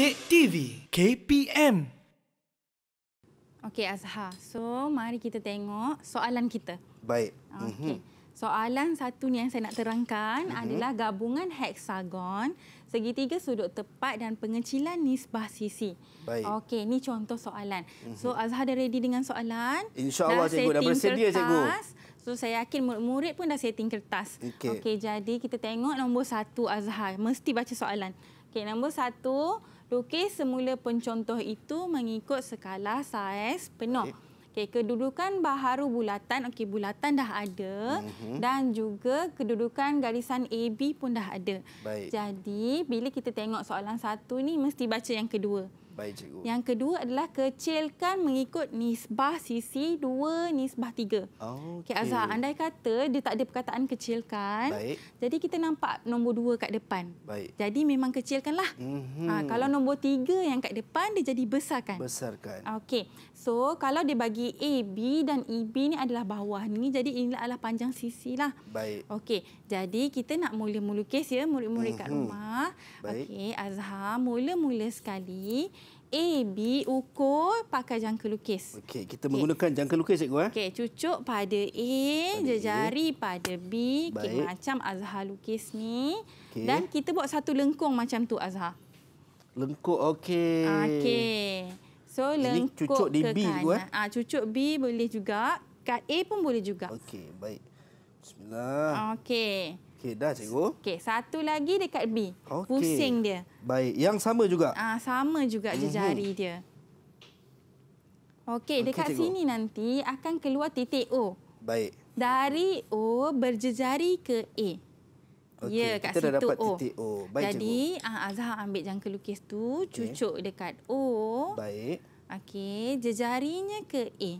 Dek TV KPM. Okey Azhar, so mari kita tengok soalan kita. Baik. Okay. Mm -hmm. Soalan satu ni yang saya nak terangkan mm -hmm. adalah gabungan heksagon segitiga sudut tepat dan pengecilan nisbah sisi. Baik. Okey, ni contoh soalan. Mm -hmm. So Azhar dah ready dengan soalan? Insya-Allah cikgu dah bersedia cikgu. So saya yakin murid-murid pun dah setting kertas. Okey, okay, jadi kita tengok nombor satu Azhar mesti baca soalan. Okey, nombor satu. Lukis semula pencontoh itu mengikut skala saiz penuh. Okay. Okey, kedudukan baharu bulatan, okey bulatan dah ada mm-hmm. dan juga kedudukan garisan AB pun dah ada. Baik. Jadi, bila kita tengok soalan satu ni mesti baca yang kedua. Baik, cikgu. Yang kedua adalah kecilkan mengikut nisbah sisi 2, nisbah 3. Okey. Okay, Azhar, andai kata dia tak ada perkataan kecilkan, Baik. jadi kita nampak nombor 2 kat depan. Baik. Jadi memang kecilkanlah. Mm-hmm. Ha, kalau nombor 3 yang kat depan, dia jadi besarkan. Besarkan. Okey. So, kalau dia bagi ab dan EB ni adalah bawah ni, jadi inilah adalah panjang sisi lah. Baik. Okey. Jadi kita nak mula melukis ya murid-murid kat mhm. rumah. Okey, Azhar mula-mula sekali A B ukur pakai jangka lukis. Okey, kita okay. menggunakan jangka lukis cikgu eh. Okey, cucuk pada A, jejari A. pada B, okay, macam Azhar lukis ni. Okay. Dan kita buat satu lengkung macam tu Azhar. Lengkung okey. Okey. So lengkung Ini cucuk di B juga eh? Ah, cucuk B boleh juga. Kat A pun boleh juga. Okey, baik. Bismillah. Okey. Okey dah cikgu. Okey, satu lagi dekat B. Okay. Pusing dia. Baik, yang sama juga. Ah, sama juga mhm. je jari mm -hmm. dia. Okey, dekat okay, sini nanti akan keluar titik O. Baik. Dari O berjejari ke A. Okey, ya, kita situ dah dapat o. titik O. Baik, Jadi, cikgu. Ah, Azhar ambil jangka lukis tu, cucuk dekat O. Baik. Okey, jejarinya ke A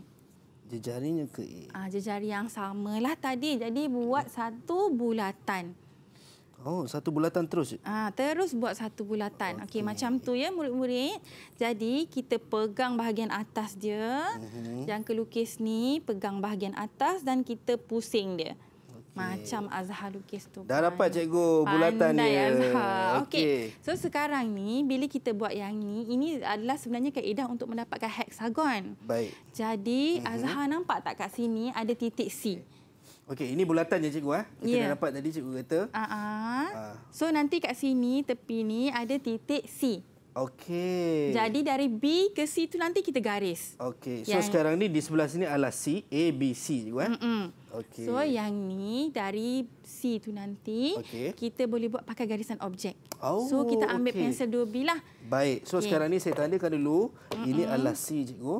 jejarinya ke A. Ah, jejari yang samalah tadi. Jadi buat satu bulatan. Oh, satu bulatan terus. Ah, terus buat satu bulatan. Okey, okay, macam tu ya murid-murid. Jadi kita pegang bahagian atas dia. Uh mhm. -huh. Yang kelukis ni pegang bahagian atas dan kita pusing dia. Macam Azhar lukis tu. Dah dapat kan. cikgu bulatan dia. Azhar. Okey. So sekarang ni bila kita buat yang ni, ini adalah sebenarnya kaedah untuk mendapatkan hexagon. Baik. Jadi mm -hmm. Azhar nampak tak kat sini ada titik C. Okey, ini bulatan je cikgu eh. Kita yeah. dah dapat tadi cikgu kata. Uh -uh. Uh. So nanti kat sini tepi ni ada titik C. Okey. Jadi dari B ke C tu nanti kita garis. Okey. So yang... sekarang ni di sebelah sini adalah C, A, B, C cikgu eh. Mm -mm. Okay. So yang ni dari C tu nanti okay. kita boleh buat pakai garisan objek. Oh, so kita ambil okay. pensel 2B lah. Baik. So okay. sekarang ni saya tandakan dulu. Mm -mm. Ini adalah C cikgu.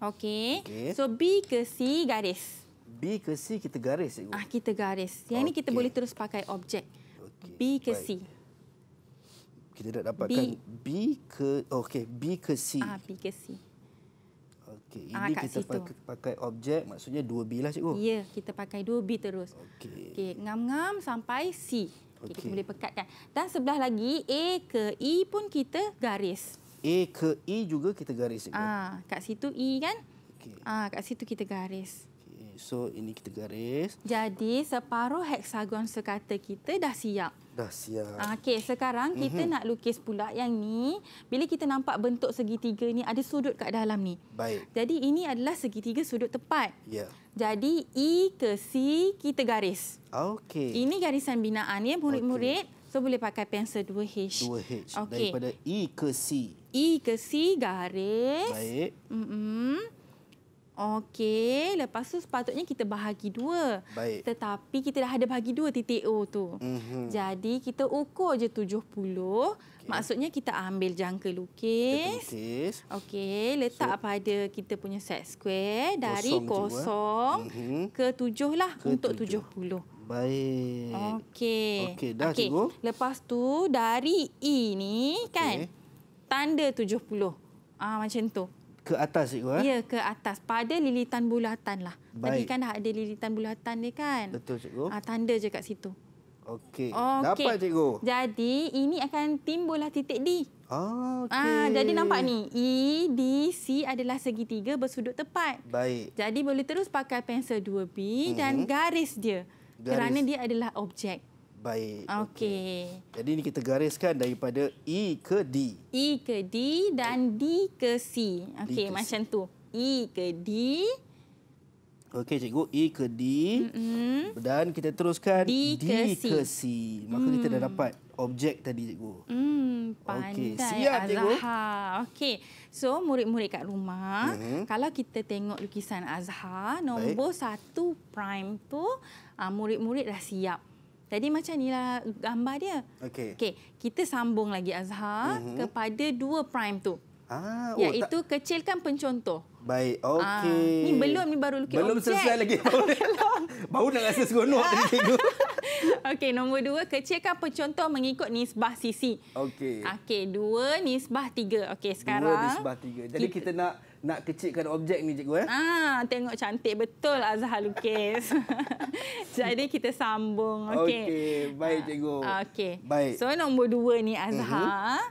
Okey. Okay. So B ke C garis. B ke C kita garis cikgu. Ah kita garis. Yang okay. ni kita boleh terus pakai objek. Okay. B ke Baik. C. Kita dah dapatkan B, B ke okey B ke C. Ah B ke C. Okey, ah, ini ha, kita pakai, pakai objek maksudnya dua b lah cikgu. Ya, kita pakai dua b terus. Okey. Okey, ngam-ngam sampai C. Okey, okay. kita boleh pekatkan. Dan sebelah lagi A ke E pun kita garis. A ke E juga kita garis cikgu. Ah, ha, kat situ E kan? Okey. Ah, ha, kat situ kita garis. Okey, so ini kita garis. Jadi separuh heksagon sekata kita dah siap. Dah siap. Okey, sekarang kita mm -hmm. nak lukis pula yang ni. Bila kita nampak bentuk segitiga ni ada sudut kat dalam ni. Baik. Jadi ini adalah segitiga sudut tepat. Ya. Yeah. Jadi E ke C kita garis. Okey. Ini garisan binaan ya murid-murid. Okay. So boleh pakai pensel 2H. 2H okay. daripada E ke C. E ke C garis. Baik. Mm -mm. Okey, lepas tu sepatutnya kita bahagi dua. Baik. Tetapi kita dah ada bahagi dua titik O tu. Mm -hmm. Jadi kita ukur je tujuh Okay. Maksudnya kita ambil jangka lukis. Okey, letak so, pada kita punya set square dari kosong, kosong mm -hmm. ke tujuh lah ke untuk tujuh puluh. Baik. Okey. Okey, dah okay. cikgu. Lepas tu dari E ni okay. kan, tanda tujuh puluh. Ah, macam tu ke atas cikgu eh? Ya ke atas pada lilitan bulatan lah. Baik. Tadi kan dah ada lilitan bulatan ni kan. Betul cikgu. Ah, tanda je kat situ. Okey. Okay. Dapat cikgu. Jadi ini akan timbullah titik D. Ah, okey. Ah, jadi nampak ni E, D, C adalah segitiga bersudut tepat. Baik. Jadi boleh terus pakai pensel 2B hmm. dan mhm. garis dia. Garis. Kerana dia adalah objek baik. Okey. Okay. Jadi ini kita gariskan daripada E ke D. E ke D dan D ke C. Okey, macam C. tu. E ke D. Okey, cikgu. E ke D. Mm -mm. Dan kita teruskan D, D ke, C. ke C. Maka mm. kita dah mm. dapat objek tadi, cikgu. Mm, pandai, okay. Siap, cikgu. Okey. So, murid-murid kat rumah, mm -hmm. kalau kita tengok lukisan Azhar, nombor Baik. satu prime tu, ah, murid-murid dah siap Tadi macam ni lah gambar dia. Okey. Okey, kita sambung lagi Azhar mm -hmm. kepada dua prime tu. Ah, oh, iaitu tak... kecilkan pencontoh. Baik. Okey. Ah, ni belum ni baru lukis. Belum objek. selesai lagi. Baru nak rasa seronok tadi cikgu. Okey, nombor dua, kecilkan pencontoh mengikut nisbah sisi. Okey. Okey, dua, nisbah tiga. Okey, sekarang... Dua, nisbah tiga. Jadi kita, kita nak nak kecilkan objek ni, cikgu. Eh? Ah, tengok cantik betul Azhar lukis. Jadi kita sambung. Okey, okay. baik ah, cikgu. Okey. Baik. So, nombor dua ni Azhar. Uh mhm. -huh.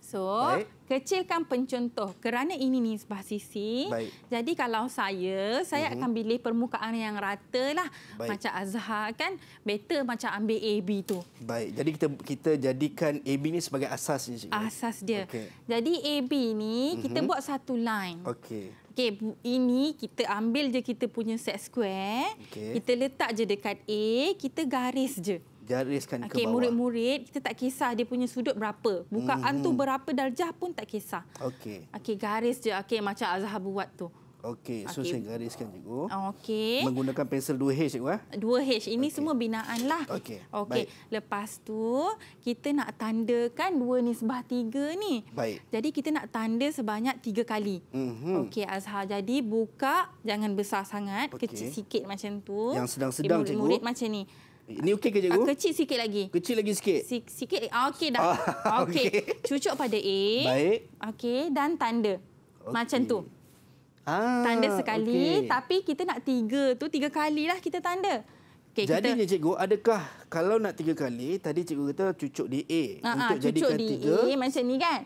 So... Baik. Kecilkan pencontoh kerana ini nisbah sisi. Baik. Jadi kalau saya, saya mm-hmm. akan pilih permukaan yang rata lah. Baik. Macam Azhar kan, better macam ambil AB tu. Baik, jadi kita kita jadikan AB ni sebagai asas. Cik. Asas dia. Okay. Jadi AB ni, kita mm-hmm. buat satu line. Okey. Okey, ini kita ambil je kita punya set square. Okay. Kita letak je dekat A, kita garis je jariskan okay, ke bawah. Murid-murid, kita tak kisah dia punya sudut berapa. Bukaan -hmm. tu berapa darjah pun tak kisah. Okey. Okey, garis je. Okey, macam Azhar buat tu. Okey, so okay. saya gariskan cikgu. Okey. Menggunakan pensel 2H cikgu eh. 2H. Ini okay. semua lah. Okey. Okey. Lepas tu kita nak tandakan dua nisbah tiga ni. Baik. Jadi kita nak tanda sebanyak tiga kali. Mhm. Mm Okey Azhar. Jadi buka jangan besar sangat, okay. kecil sikit macam tu. Yang sedang-sedang okay, murid Murid macam ni. Ini okey ke cikgu? Ah, kecil sikit lagi. Kecil lagi sikit? S sikit. Ah, okey dah. Ah, okey. Cucuk pada A. Baik. Okey. Dan tanda. Okay. Macam tu. Ah, tanda sekali. Okay. Tapi kita nak tiga tu Tiga kali lah kita tanda. Okay, Jadinya kita... cikgu, adakah kalau nak tiga kali, tadi cikgu kata cucuk di A. Ah, ah untuk cucuk jadikan di A macam ni kan?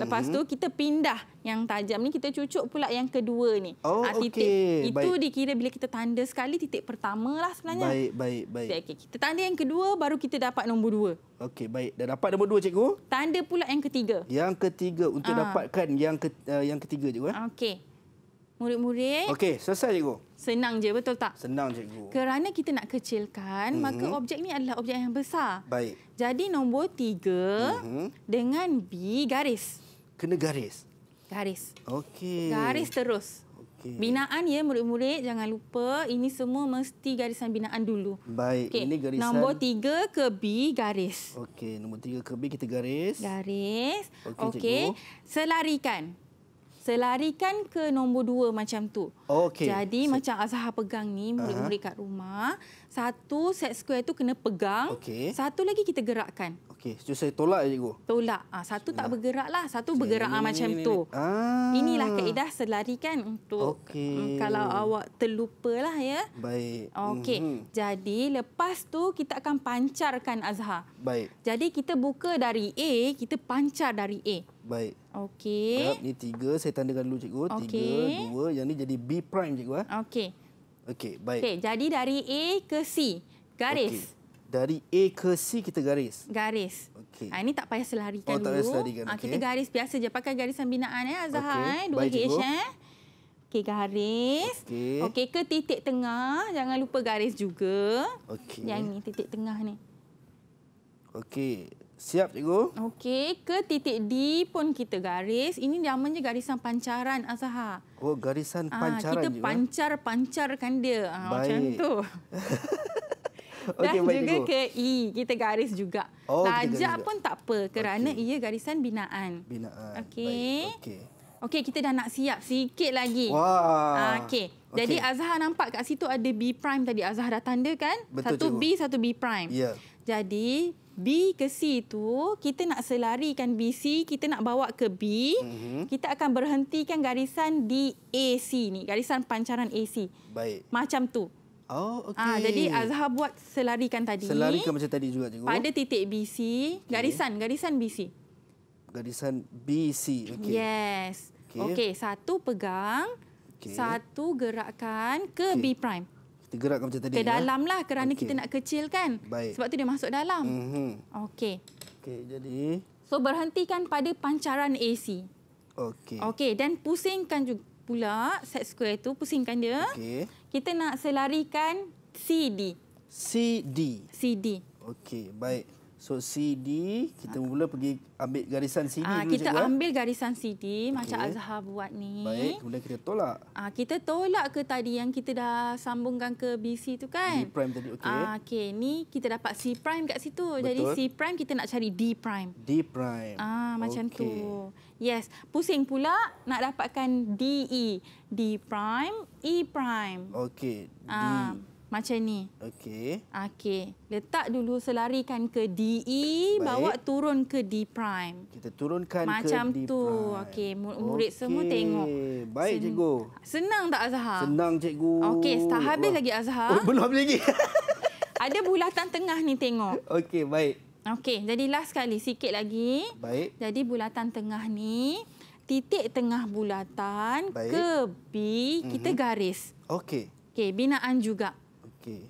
Lepas mm -hmm. tu kita pindah yang tajam ni kita cucuk pula yang kedua ni. Oh, ha, titik okay. itu baik. dikira bila kita tanda sekali titik pertama lah sebenarnya. Baik, baik, baik. Okey, kita tanda yang kedua baru kita dapat nombor dua. Okey, baik. Dah dapat nombor dua cikgu? Tanda pula yang ketiga. Yang ketiga untuk ha. dapatkan yang ke, uh, yang ketiga cikgu eh. Okey. Murid-murid. Okey, selesai cikgu. Senang je betul tak? Senang cikgu. Kerana kita nak kecilkan, mm -hmm. maka objek ni adalah objek yang besar. Baik. Jadi nombor tiga mm -hmm. dengan B garis kena garis. Garis. Okey. Garis terus. Binaan ya murid-murid jangan lupa ini semua mesti garisan binaan dulu. Baik okay. ini garisan. Nombor tiga ke B garis. Okey nombor tiga ke B kita garis. Garis. Okey okay. selarikan. Selarikan ke nombor dua macam tu. Okey. Jadi so, macam Azhar pegang ni murid-murid kat rumah. Satu set square tu kena pegang. Okey. Satu lagi kita gerakkan. Okey, so saya tolak cikgu. Tolak. Ah, satu tak bergeraklah, satu bergerak lah ah macam tu. Inilah kaedah selari kan untuk okay. Mm, kalau awak terlupalah ya. Baik. Okey. Mm -hmm. Jadi lepas tu kita akan pancarkan azhar. Baik. Jadi kita buka dari A, kita pancar dari A. Baik. Okey. Ini tiga, saya tandakan dulu cikgu. Okay. Tiga, dua, yang ni jadi B prime cikgu eh. Okey. Okey, baik. Okey, jadi dari A ke C. Garis. Okay dari A ke C kita garis. Garis. Okey. Ha, ini tak payah selarikan oh, dulu. payah selarikan. Ha, kita okay. garis biasa je pakai garisan binaan ya Azhar okay. eh 2H eh. Okey garis. Okey okay, ke titik tengah jangan lupa garis juga. Okey. Yang ni titik tengah ni. Okey. Siap cikgu. Okey ke titik D pun kita garis. Ini namanya garisan pancaran Azhar. Ah, oh garisan pancaran ha, kita juga. Kita pancar-pancarkan dia. Ha, Baik. macam tu. okay, dan juga ke E kita garis juga. Oh, Tajak pun tak apa kerana okay. ia garisan binaan. Binaan. Okey. Okey. Okey kita dah nak siap sikit lagi. Wah. Ha, Okey. Jadi Azhar nampak kat situ ada B prime tadi Azhar dah tandakan Betul satu cuba. B satu B prime. Ya. Jadi B ke C tu kita nak selarikan BC kita nak bawa ke B mm -hmm. kita akan berhentikan garisan di AC ni garisan pancaran AC. Baik. Macam tu. Oh, ah, okey. Ah, jadi Azhar buat selarikan tadi. Selarikan macam tadi juga, cikgu. Pada titik BC, okay. garisan, garisan BC. Garisan BC, okey. Yes. Okey, okay, satu pegang, okay. satu gerakkan ke okay. B prime. gerakkan macam tadi. Ke ya? dalamlah ya? kerana okay. kita nak kecilkan. Baik. Sebab tu dia masuk dalam. Mm -hmm. Okey. Okey, jadi... So, berhentikan pada pancaran AC. Okey. Okey, dan pusingkan juga pula set square itu. Pusingkan dia. Okey kita nak selarikan CD. CD. CD. Okey, baik. So CD, kita mula pergi ambil garisan CD ah, dulu Kita juga. Eh? ambil garisan CD okay. macam Azhar buat ni. Baik, kemudian kita tolak. Ah Kita tolak ke tadi yang kita dah sambungkan ke BC tu kan? D prime tadi, okey. Ah, okey, ni kita dapat C prime kat situ. Betul. Jadi C prime kita nak cari D prime. D prime. Ah Macam okay. tu. Yes, pusing pula nak dapatkan DE. D prime, E prime. Okey, D. Ah, macam ni. Okey. Okey. Letak dulu selarikan ke DE, Baik. bawa turun ke D prime. Kita turunkan Macam ke D tu. prime. Macam tu. Okey, murid okay. semua tengok. Baik Sen cikgu. Senang tak Azhar? Senang cikgu. Okey, tak habis lagi Azhar. Oh, belum lagi. Ada bulatan tengah ni tengok. Okey, baik. Okey, jadi last sekali. Sikit lagi. Baik. Jadi bulatan tengah ni, titik tengah bulatan baik. ke B, kita mm -hmm. garis. Okey. Okey, binaan juga. Okey.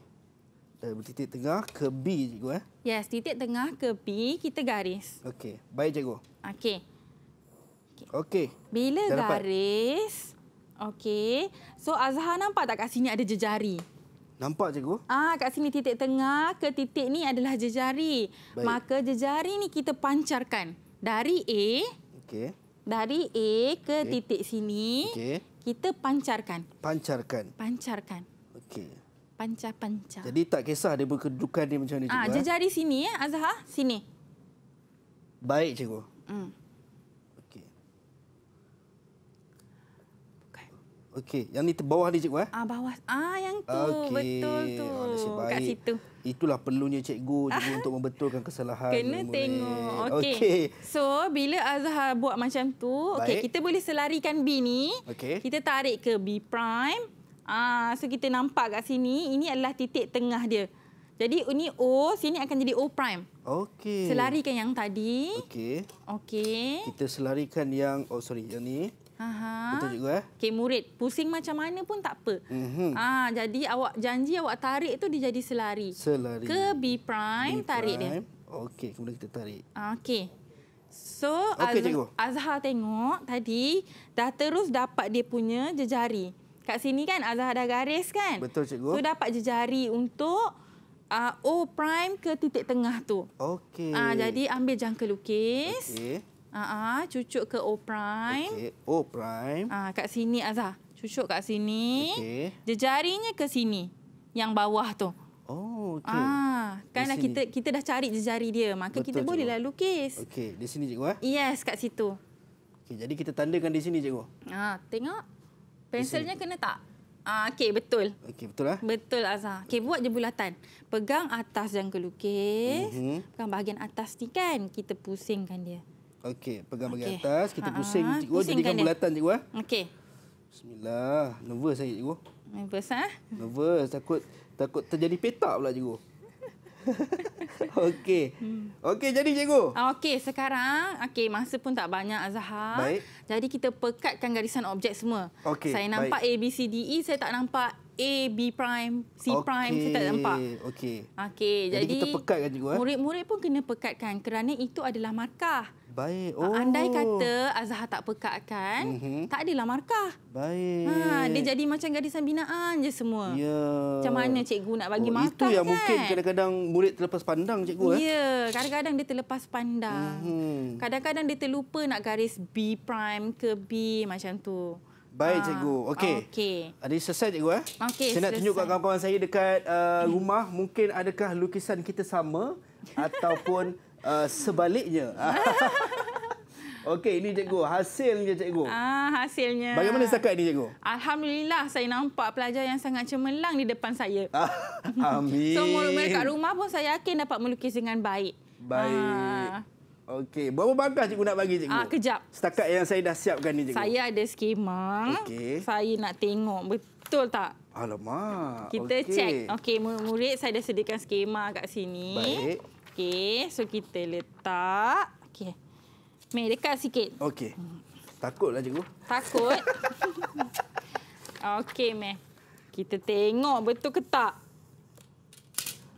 Dari titik tengah ke B, cikgu. Eh? Yes, titik tengah ke B, kita garis. Okey, baik, cikgu. Okey. Okey. Bila dah garis... Okey. So, Azhar nampak tak kat sini ada jejari? Nampak, cikgu. Ah, Kat sini titik tengah ke titik ni adalah jejari. Baik. Maka jejari ni kita pancarkan. Dari A... Okey. Dari A ke okay. titik sini... Okey. Kita pancarkan. Pancarkan. Pancarkan. Okey panca-panca. Jadi tak kisah dia berkedudukan dia macam mana ha, juga. Jejari ha? sini, ya, Azhar. Sini. Baik, cikgu. Hmm. Okey. Okey, yang ni bawah ni cikgu eh? Ah bawah. Ah yang tu okay. betul tu. Ah, Kat situ. Itulah perlunya cikgu juga untuk membetulkan kesalahan. Kena murid. tengok. Okey. Okay. So, bila Azhar buat macam tu, okey, kita boleh selarikan B ni. Okay. Kita tarik ke B prime. Ah, so kita nampak kat sini, ini adalah titik tengah dia. Jadi ini O, sini akan jadi O prime. Okey. Selarikan yang tadi. Okey. Okey. Kita selarikan yang oh sorry, yang ni. Aha. Betul juga eh. Okey, murid, pusing macam mana pun tak apa. Mm -hmm. Ah, jadi awak janji awak tarik tu dia jadi selari. Selari. Ke B prime, B prime. tarik dia. Okey, kemudian kita tarik. Okey. So okay, Azhar, Azhar tengok tadi dah terus dapat dia punya jejari kat sini kan Azhar dah garis kan? Betul cikgu. So dapat jari untuk uh, O prime ke titik tengah tu. Okey. Uh, jadi ambil jangka lukis. Okey. Uh ah, -huh, ah, cucuk ke O prime. Okey. O prime. Ah uh, kat sini azah. Cucuk kat sini. Okey. Jejarinya ke sini. Yang bawah tu. Oh, okey. Ah, kan kita kita dah cari jejari dia, maka Betul, kita bolehlah cikgu. lukis. Okey, di sini cikgu eh? Yes, kat situ. Okey, jadi kita tandakan di sini cikgu. Ah, tengok. Pensilnya kena tak? Ah, okey betul. Okey betul ah. Betul Azah. Okey buat je bulatan. Pegang atas yang kelukis. Mm-hmm. Pegang bahagian atas ni kan kita pusingkan dia. Okey, pegang bahagian okay. atas, kita uh-huh. pusing cikgu jadikan dia. bulatan cikgu ah. Okey. Bismillah. Nervous saya cikgu. Nervous ah? Nervous takut takut terjadi petak pula cikgu. okey. Hmm. Okey, jadi cikgu. Ah, okey, sekarang okey masa pun tak banyak Azhar. Baik. Jadi kita pekatkan garisan objek semua. Okay, saya nampak baik. A B C D E, saya tak nampak A, B prime, C okay. prime, saya tak nampak. Okey. Okey. Jadi, jadi kita pekatkan juga. Eh? Murid-murid pun kena pekatkan kerana itu adalah markah. Baik. Ah, oh. Andai kata Azhar tak pekatkan, mm -hmm. tak adalah markah. Baik. Ha, dia jadi macam gadis binaan je semua. Ya. Macam mana cikgu nak bagi oh, markah Itu yang kan? mungkin kadang-kadang murid terlepas pandang cikgu. Eh? Ya, kadang-kadang dia terlepas pandang. Mhm. Kadang-kadang mm -hmm. dia terlupa nak garis B prime ke B macam tu. Baik ah, cikgu. Okey. Okey. Ada selesai cikgu eh? Okay, saya nak tunjukkan kawan-kawan saya dekat uh, rumah, mungkin adakah lukisan kita sama ataupun uh, sebaliknya. Okey, ini cikgu. Hasilnya cikgu. Ah, hasilnya. Bagaimana setakat ini cikgu? Alhamdulillah saya nampak pelajar yang sangat cemerlang di depan saya. Amin. Semua so, mereka kat rumah pun saya yakin dapat melukis dengan baik. Baik. Ah. Okey, berapa bangkah cikgu nak bagi cikgu? Ah, kejap. Setakat yang saya dah siapkan ni cikgu. Saya ada skema. Okey. Saya nak tengok betul tak? Alamak. Kita okay. cek. Okey, murid-murid saya dah sediakan skema kat sini. Baik. Okey, so kita letak. Okey. Meh dekat sikit. Okey. Takutlah cikgu. Takut. Okey, meh. Kita tengok betul ke tak?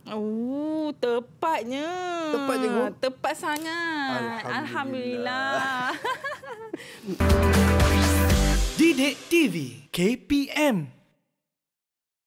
Oh, tepatnya. Tepat je, Tepat sangat. Alhamdulillah. Alhamdulillah. Didik TV KPM